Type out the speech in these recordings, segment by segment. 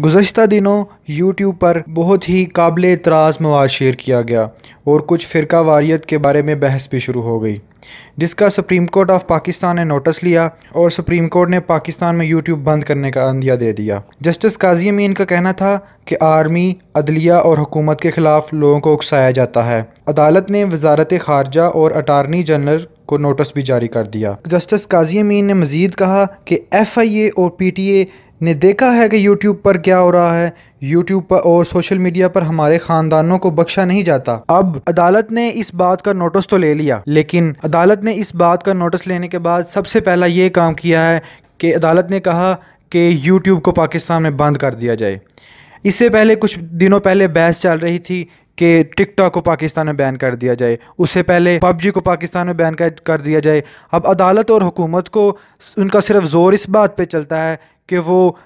गुज्त दिनों यूट्यूब पर बहुत ही काबिल एतराज़ मवाद शेयर किया गया और कुछ फ़िरका वारियत के बारे में बहस भी शुरू हो गई जिसका सुप्रीम कोर्ट ऑफ पाकिस्तान ने नोटिस लिया और सुप्रीम कोर्ट ने पाकिस्तान में यूट्यूब बंद करने का अंदिया दे दिया जस्टिस काजी अमीन का कहना था कि आर्मी अदलिया और हुकूमत के ख़िलाफ़ लोगों को उकसाया जाता है अदालत ने वजारत खारजा और अटारनी जनरल को नोटिस भी जारी कर दिया जस्टिस काजी अमीन ने मज़ीद कहा कि एफ़ आई ए और पी टी ए ने देखा है कि YouTube पर क्या हो रहा है YouTube पर और सोशल मीडिया पर हमारे खानदानों को बख्शा नहीं जाता अब अदालत ने इस बात का नोटिस तो ले लिया लेकिन अदालत ने इस बात का नोटिस लेने के बाद सबसे पहला ये काम किया है कि अदालत ने कहा कि YouTube को पाकिस्तान में बंद कर दिया जाए इससे पहले कुछ दिनों पहले बहस चल रही थी कि टिकटॉक को पाकिस्तान में बैन कर दिया जाए उससे पहले पबजी को पाकिस्तान में बैन कर दिया जाए अब अदालत और हुकूमत को उनका सिर्फ जोर इस बात पे चलता है que eu vou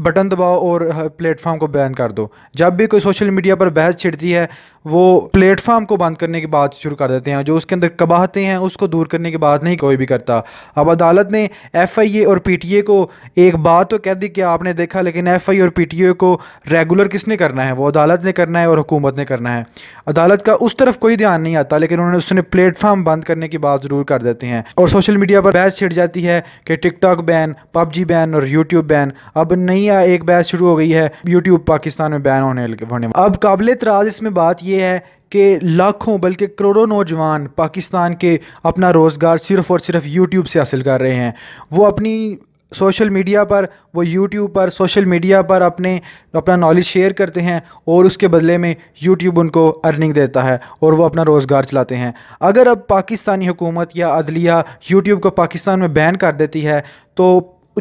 बटन दबाओ और प्लेटफार्म को बैन कर दो जब भी कोई सोशल मीडिया पर बहस छिड़ती है वो प्लेटफार्म को बंद करने की बात शुरू कर देते हैं जो उसके अंदर कबाहते हैं उसको दूर करने की बात नहीं कोई भी करता अब अदालत ने एफआईए और पीटीए को एक बात तो कह दी कि आपने देखा लेकिन एफआईए और पीटीए को रेगुलर किसने करना है वो अदालत ने करना है और हुकूमत ने करना है अदालत का उस तरफ कोई ध्यान नहीं आता लेकिन उन्होंने उसने प्लेटफॉर्म बंद करने की बात ज़रूर कर देते हैं और सोशल मीडिया पर बहस छिड़ जाती है कि टिकटॉक बैन पबजी बैन और यूट्यूब बैन अब नहीं नहीं है एक बहस शुरू हो गई है यूट्यूब पाकिस्तान में बैन होने होने अब काबिल तराज इसमें बात यह है कि लाखों बल्कि करोड़ों नौजवान पाकिस्तान के अपना रोज़गार सिर्फ़ और सिर्फ यूट्यूब से हासिल कर रहे हैं वो अपनी सोशल मीडिया पर वो यूट्यूब पर सोशल मीडिया पर अपने अपना नॉलेज शेयर करते हैं और उसके बदले में यूट्यूब उनको अर्निंग देता है और वो अपना रोज़गार चलाते हैं अगर अब पाकिस्तानी हुकूमत या अदलिया यूट्यूब को पाकिस्तान में बैन कर देती है तो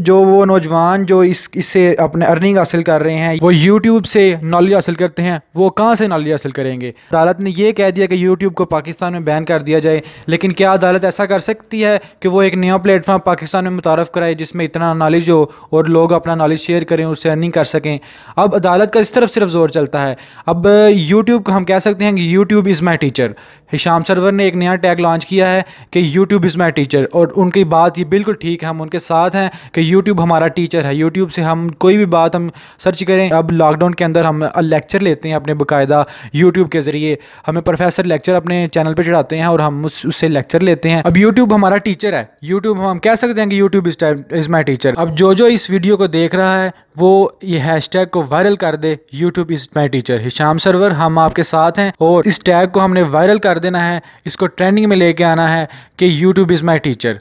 जो वो नौजवान जो इस इससे अपने अर्निंग हासिल कर रहे हैं वो यूट्यूब से नॉलेज हासिल करते हैं वो कहाँ से नॉलेज हासिल करेंगे अदालत ने यह कह दिया कि यूट्यूब को पाकिस्तान में बैन कर दिया जाए लेकिन क्या अदालत ऐसा कर सकती है कि वो एक नया प्लेटफॉर्म पाकिस्तान में मुतारफ़ कराए जिसमें इतना नॉलेज हो और लोग अपना नॉलेज शेयर करें उससे अर्निंग कर सकें अब अदालत का इस तरफ सिर्फ जोर चलता है अब यूट्यूब हम कह सकते हैं कि YouTube is my teacher Hisham Sarwar ने एक नया टैग लॉन्च किया है कि यूट्यूब इज़ माई टीचर और उनकी बात ये बिल्कुल ठीक है हम उनके साथ हैं कि यूट्यूब हमारा टीचर है यूट्यूब से हम कोई भी बात हम सर्च करें अब लॉकडाउन के अंदर हम लेक्चर लेते हैं अपने बाकायदा यूट्यूब के ज़रिए हमें प्रोफेसर लेक्चर अपने चैनल पर चढ़ाते हैं और हम उससे लेक्चर लेते हैं अब यूट्यूब हमारा टीचर है यूट्यूब हम कह सकते हैं कि यूट्यूब इस टाइम इज़ माई टीचर अब जो जो इस वीडियो को देख रहा है वो ये हैश टैग को वायरल कर दे YouTube is my teacher Hisham Sarwar हम आपके साथ हैं और इस टैग को हमने वायरल कर देना है इसको ट्रेंडिंग में लेके आना है कि यूट्यूब इज़ माई टीचर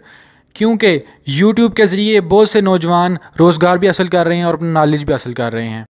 क्योंकि यूट्यूब के ज़रिए बहुत से नौजवान रोज़गार भी हासिल कर रहे हैं और अपना नॉलेज भी हासिल कर रहे हैं